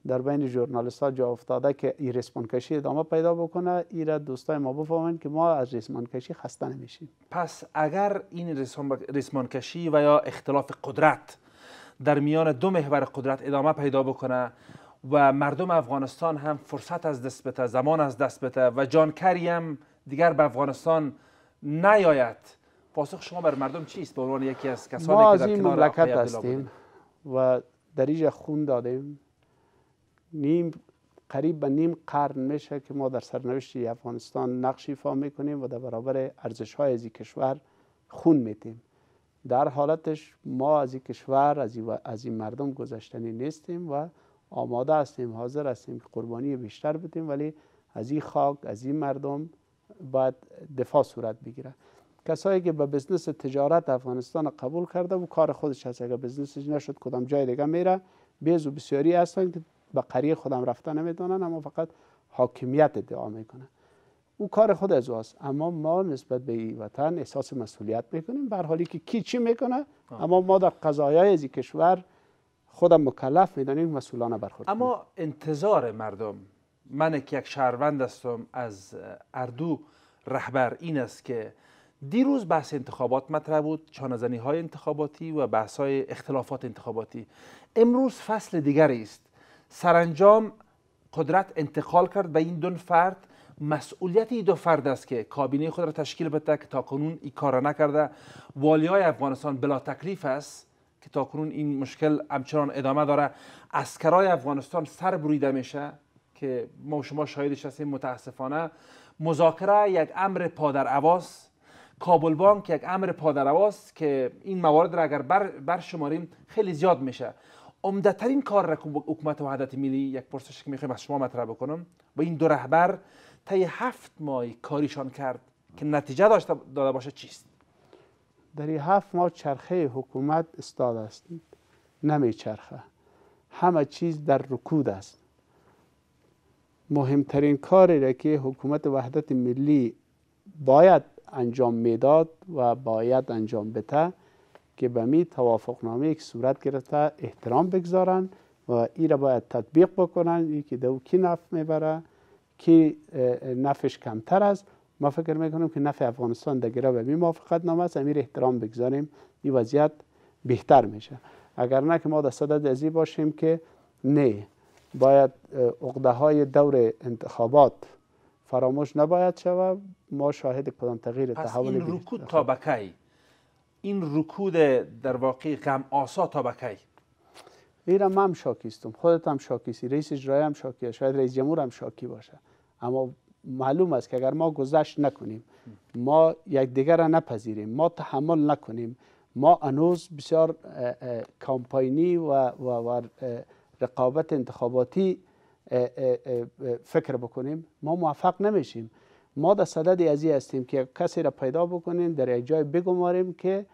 در بین ژورنالیست ها جا افتاده که این ریسمان کشی ادامه پیدا بکنه این را دوستای ما بفهمن که ما از ریسمان کشی خسته نمیشیم پس اگر این ریسمان کشی و یا اختلاف قدرت در میان دو محور قدرت ادامه پیدا بکنه و مردم افغانستان هم فرصت از دست بته زمان از دست بته و جان هم دیگر به افغانستان نیاید پاسخ شما بر مردم چیست به عنوان یکی از کسانی که در کنار مملکت هستیم و در خون دادیم نیم قریب به نیم قرن میشه که ما در سرنوشت افغانستان نقشی ایفا میکنیم و در برابر ارزش های از کشور خون میتیم در حالتش ما از این کشور از این, مردم گذشتنی نیستیم و آماده هستیم حاضر هستیم که قربانی بیشتر بدیم ولی از این خاک از این مردم باید دفاع صورت بگیره کسایی که به بزنس تجارت افغانستان قبول کرده و کار خودش هست اگر بزنسش نشد کدام جای دیگه میره بیز و بسیاری هستن که به قریه خودم رفته نمیدونن اما فقط حاکمیت ادعا میکنن او کار خود از اوست اما ما نسبت به وطن احساس مسئولیت میکنیم بر حالی که کی چی میکنه اما ما در قضایای از کشور خودم مکلف میدانیم مسئولانه برخورد اما انتظار مردم من که یک شهروند هستم از اردو رهبر این است که دیروز بحث انتخابات مطرح بود چانزنی های انتخاباتی و بحث های اختلافات انتخاباتی امروز فصل دیگری است سرانجام قدرت انتقال کرد به این دون فرد مسئولیت ای دو فرد است که کابینه خود را تشکیل بده که کنون این کار را نکرده والی های افغانستان بلا تکلیف است که تا تاکنون این مشکل همچنان ادامه داره اسکرای افغانستان سر بریده میشه که ما شما شاهدش هستیم متاسفانه مذاکره یک امر پادر کابل بانک یک امر پادر که این موارد را اگر بر, شماریم خیلی زیاد میشه عمدهترین کار را حکومت وحدت ملی یک پرسش که میخوایم از شما مطرح بکنم و این دو رهبر طی هفت ماه کاریشان کرد که نتیجه داشته داده باشه چیست در این هفت ماه چرخه حکومت استاد است نمی چرخه همه چیز در رکود است مهمترین کاری را که حکومت وحدت ملی باید انجام میداد و باید انجام بته که به می توافقنامه که صورت گرفته احترام بگذارن و ای را باید تطبیق بکنن یکی که دو کی نفت میبره که نفش کمتر است ما فکر میکنیم که نفع افغانستان در به می موافقت نامه است امیر احترام بگذاریم این وضعیت بهتر میشه اگر نه که ما در صدد از باشیم که نه باید عقده های دور انتخابات فراموش نباید شود ما شاهد کدام تغییر تحول این رکود تابکای این رکود در واقع غم آسا ایرم من هم شاکی استم خودت هم شاکی رئیس اجرایی هم شاکی شاید رئیس جمهور هم شاکی باشه اما معلوم است که اگر ما گذشت نکنیم ما یک دیگر را نپذیریم ما تحمل نکنیم ما انوز بسیار کامپاینی و, رقابت انتخاباتی فکر بکنیم ما موفق نمیشیم ما در صدد ازی هستیم که کسی را پیدا بکنیم در یک جای بگماریم که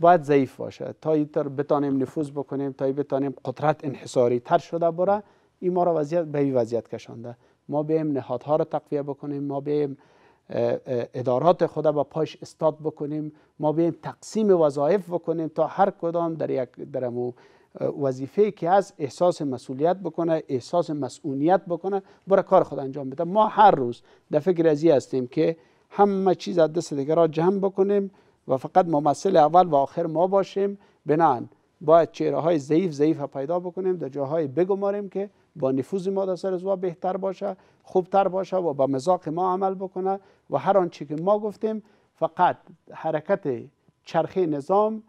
باید ضعیف باشه تا ایتر بتانیم نفوذ بکنیم تا بتانیم قدرت انحصاری تر شده بره این ما را وضعیت به این وضعیت کشانده ما بیم نهادها را تقویه بکنیم ما بیم ادارات خود با پاش استاد بکنیم ما بیم تقسیم وظایف بکنیم تا هر کدام در یک درمو وظیفه که از احساس مسئولیت بکنه احساس مسئولیت بکنه برای کار خود انجام بده ما هر روز در فکر ازی هستیم که همه چیز از دست دیگران جمع بکنیم و فقط ممثل اول و آخر ما باشیم بنان باید چهره های ضعیف ضعیف پیدا بکنیم در جاهای بگماریم که با نفوذ ما در سر بهتر باشه خوبتر باشه و با مذاق ما عمل بکنه و هر آنچه که ما گفتیم فقط حرکت چرخه نظام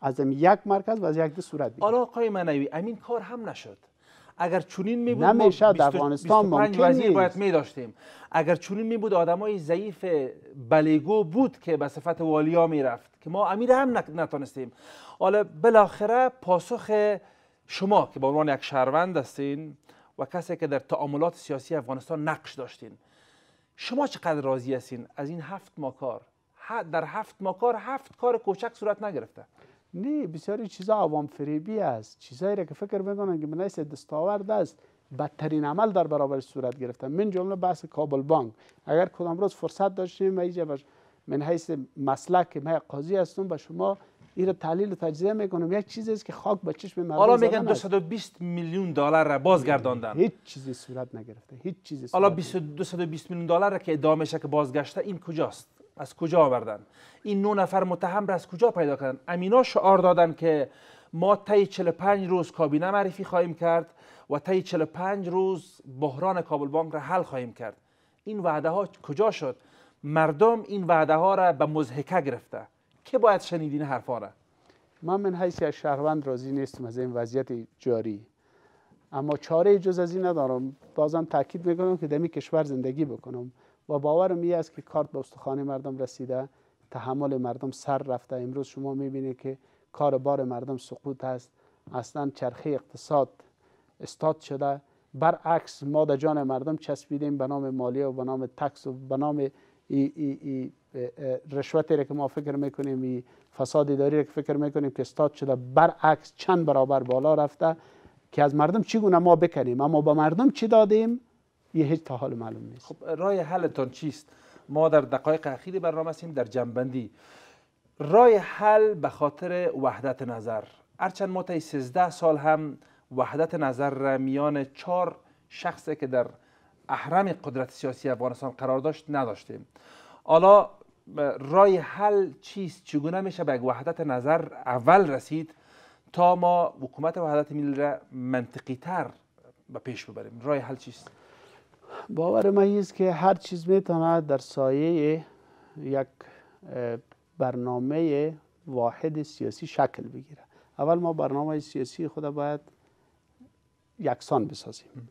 از یک مرکز و از یک صورت بگیره آره، آقای منوی امین کار هم نشد اگر چونین می بود نمیشه در افغانستان ممکن وزیر باید می داشتیم اگر چونین می بود آدمای ضعیف بلیگو بود که به صفت والیا می رفت که ما امیر هم نتونستیم حالا بالاخره پاسخ شما که به عنوان یک شهروند هستین و کسی که در تعاملات سیاسی افغانستان نقش داشتین شما چقدر راضی هستین از این هفت ماکار در هفت ماکار هفت کار کوچک صورت نگرفته نه بسیاری چیزا عوام فریبی است چیزایی را که فکر میکنن که منیس دستاورد است بدترین عمل در برابر صورت گرفته من جمله بحث کابل بانک اگر کدام روز فرصت داشتیم ایجا من حیث مسلک که من قاضی هستم به شما این را تحلیل و تجزیه میکنم یک چیزی است که خاک به چشم مردم حالا میگن 220 میلیون دلار را بازگرداندن هیچ چیزی صورت نگرفته هیچ چیزی حالا 220 میلیون دلار که ادامهش که بازگشته این کجاست از کجا آوردن این نو نفر متهم را از کجا پیدا کردن امینا شعار دادن که ما طی 45 روز کابینه معرفی خواهیم کرد و طی 45 روز بحران کابل بانک را حل خواهیم کرد این وعده ها کجا شد مردم این وعده ها را به مزهکه گرفته که باید شنیدین حرفا را من من حیثی از شهروند راضی نیستم از این وضعیت جاری اما چاره جز از این ندارم بازم تاکید میکنم که دمی کشور زندگی بکنم و باورم این است که کارت به استخوان مردم رسیده تحمل مردم سر رفته امروز شما میبینید که کار بار مردم سقوط است اصلا چرخه اقتصاد استاد شده برعکس ما در جان مردم چسبیدیم به نام مالیه و به نام تکس و به نام رشوتی را که ما فکر میکنیم ای فساد اداری که فکر میکنیم که استاد شده برعکس چند برابر بالا رفته که از مردم چی گونه ما بکنیم اما به مردم چی دادیم یه هیچ تا حال معلوم نیست خب رای حلتان چیست ما در دقایق اخیر برنامه هستیم در جنبندی رای حل به خاطر وحدت نظر هرچند ما تا 13 سال هم وحدت نظر را میان چهار شخصی که در احرام قدرت سیاسی افغانستان قرار داشت نداشتیم حالا رای حل چیست چگونه میشه به وحدت نظر اول رسید تا ما حکومت وحدت ملی را منطقی تر به پیش ببریم رای حل چیست باور من است که هر چیز میتواند در سایه یک برنامه واحد سیاسی شکل بگیره اول ما برنامه سیاسی خود باید یکسان بسازیم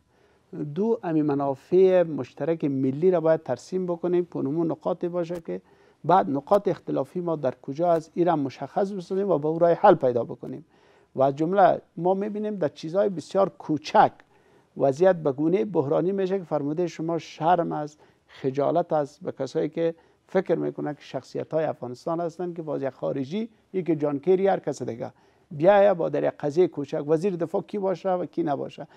دو امی منافع مشترک ملی را باید ترسیم بکنیم پونمون نقاط باشه که بعد نقاط اختلافی ما در کجا از ایران مشخص بسازیم و به او رای حل پیدا بکنیم و جمله ما میبینیم در چیزهای بسیار کوچک وضعیت به گونه بحرانی میشه که فرموده شما شرم از خجالت است به کسایی که فکر میکنه که شخصیت های افغانستان هستند که باز خارجی یکی جان هر کس دیگه بیایه با در قضیه کوچک وزیر دفاع کی باشه و کی نباشه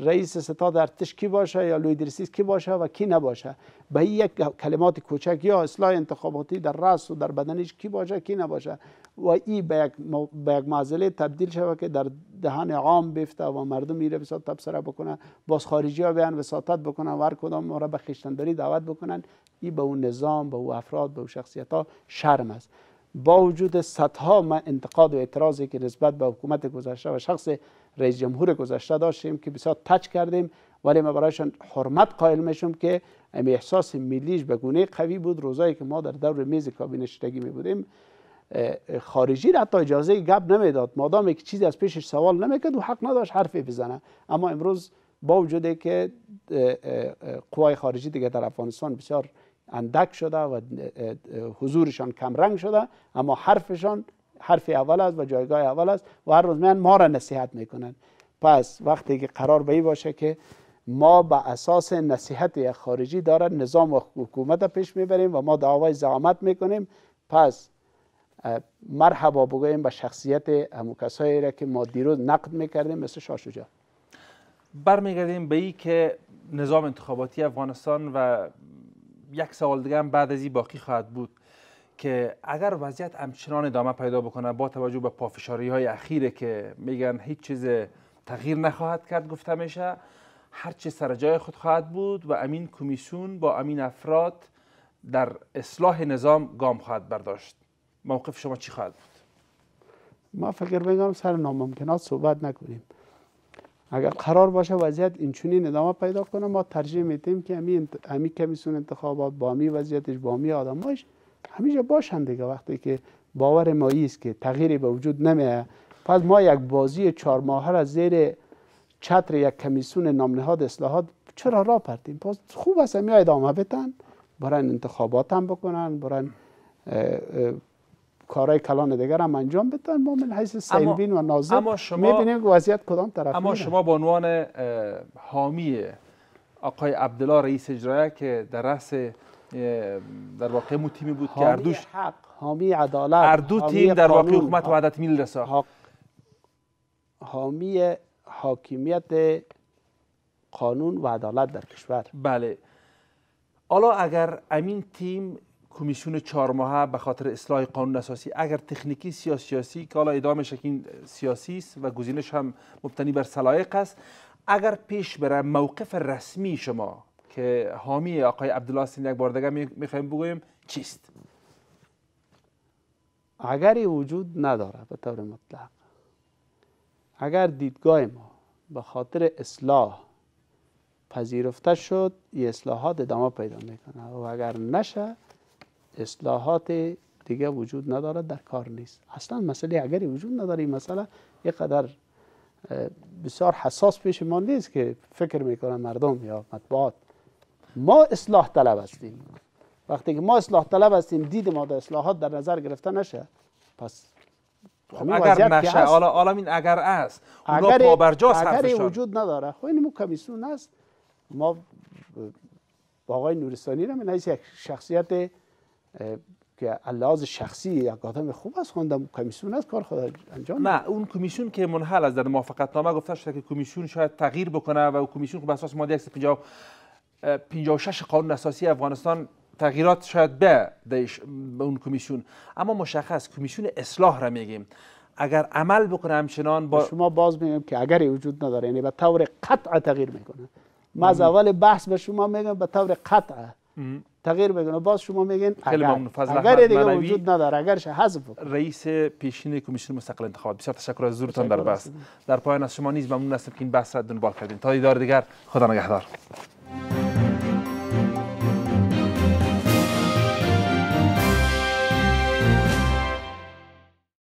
رئیس ستاد ارتش کی باشه یا لویدرسیس کی باشه و کی نباشه به یک کلمات کوچک یا اصلاح انتخاباتی در رأس و در بدنش کی باشه کی نباشه و ای به یک معضله تبدیل شوه که در دهان عام بیفته و مردم میره بسات تبصره بکنه باز خارجی ها بیان وساطت بکنن و هر کدام ما را به خشتنداری دعوت بکنن ای به اون نظام به اون افراد به اون شخصیت ها شرم است با وجود صدها انتقاد و اعتراضی که نسبت به حکومت گذشته و شخص رئیس جمهور گذشته داشتیم که بسیار تچ کردیم ولی ما برایشان حرمت قائل میشم که امی احساس ملیش به گونه قوی بود روزایی که ما در دور میز کابینه شتگی می بودیم خارجی را حتی اجازه گپ نمیداد مادام که چیزی از پیشش سوال نمیکرد و حق نداشت حرفی بزنه اما امروز با وجود که قوای خارجی دیگه در افغانستان بسیار اندک شده و حضورشان کمرنگ شده اما حرفشان حرف اول است و جایگاه اول است و هر روز من ما را نصیحت میکنن پس وقتی که قرار به باشه که ما به اساس نصیحت خارجی دارن نظام و حکومت پیش میبریم و ما دعوای زعامت میکنیم پس مرحبا بگویم به شخصیت همو کسایی را که ما دیروز نقد میکردیم مثل شاه شجاع برمیگردیم به ای که نظام انتخاباتی افغانستان و یک سوال دیگه هم بعد از این باقی خواهد بود که اگر وضعیت همچنان ادامه پیدا بکنه با توجه به پافشاری های اخیره که میگن هیچ چیز تغییر نخواهد کرد گفته میشه هر سر جای خود خواهد بود و امین کمیسیون با امین افراد در اصلاح نظام گام خواهد برداشت موقف شما چی خواهد بود ما فکر میگم سر ناممکنات صحبت نکنیم اگر قرار باشه وضعیت اینچنین ادامه پیدا کنه ما ترجیح میدیم که همین همین کمیسیون انتخابات با می وضعیتش با می همیشه باشن دیگه وقتی که باور ما است که تغییری به وجود نمیه پس ما یک بازی چهار ماه را زیر چتر یک کمیسیون نامنهاد اصلاحات چرا را پردیم پس خوب است می ادامه بتن برن انتخابات هم بکنن برن کارهای کلان دیگر هم انجام بدن ما من حیث سینبین و ناظر میبینیم وضعیت کدام طرف اما شما به عنوان حامی آقای عبدالله رئیس اجرایه که در رأس در واقع مو بود که اردوش حق حامی عدالت اردو تیم در واقع حکومت وحدت میل رسا حامی حاکمیت قانون و عدالت در کشور بله حالا اگر امین تیم کمیسیون چهار ماهه به خاطر اصلاح قانون اساسی اگر تکنیکی سیاسی سیاسی که حالا ادامه شکین سیاسی است و گزینش هم مبتنی بر سلایق است اگر پیش بره موقف رسمی شما که حامی آقای عبدالله سین یک بار دیگه میخوایم بگویم چیست اگری وجود نداره به طور مطلق اگر دیدگاه ما به خاطر اصلاح پذیرفته شد این اصلاحات ادامه پیدا میکنه و اگر نشه اصلاحات دیگه وجود نداره در کار نیست اصلا مسئله اگری وجود نداره این مسئله قدر بسیار حساس پیش ما نیست که فکر میکنه مردم یا مطبوعات ما اصلاح طلب هستیم وقتی که ما اصلاح طلب هستیم دید ما در اصلاحات در نظر گرفته نشه پس خب، اگر نشه حالا این اگر است اگر اگر وجود نداره خب این کمیسیون است ما آقای نورستانی را من یک شخصیت که الاز شخصی یک آدم خوب است خواندم خب، کمیسیون است کار خود انجام نه اون کمیسیون که منحل از در موافقت نامه گفته شده که کمیسیون شاید تغییر بکنه و کمیسیون خب اساس ماده 150 56 قانون اساسی افغانستان تغییرات شاید به به اون کمیسیون اما مشخص کمیسیون اصلاح را میگیم اگر عمل بکنه همچنان با شما باز میگم که اگر وجود نداره یعنی به طور قطع تغییر میکنه ما از اول بحث به شما میگم به طور قطع تغییر میکنه باز شما میگین اگر اگر دیگه وجود نداره اگرش حذف رئیس پیشین کمیسیون مستقل انتخابات بسیار تشکر از حضورتان در بحث در پایان از شما نیز ممنون هستم که این بحث را دنبال کردین تا دیدار دیگر خدا نگهدار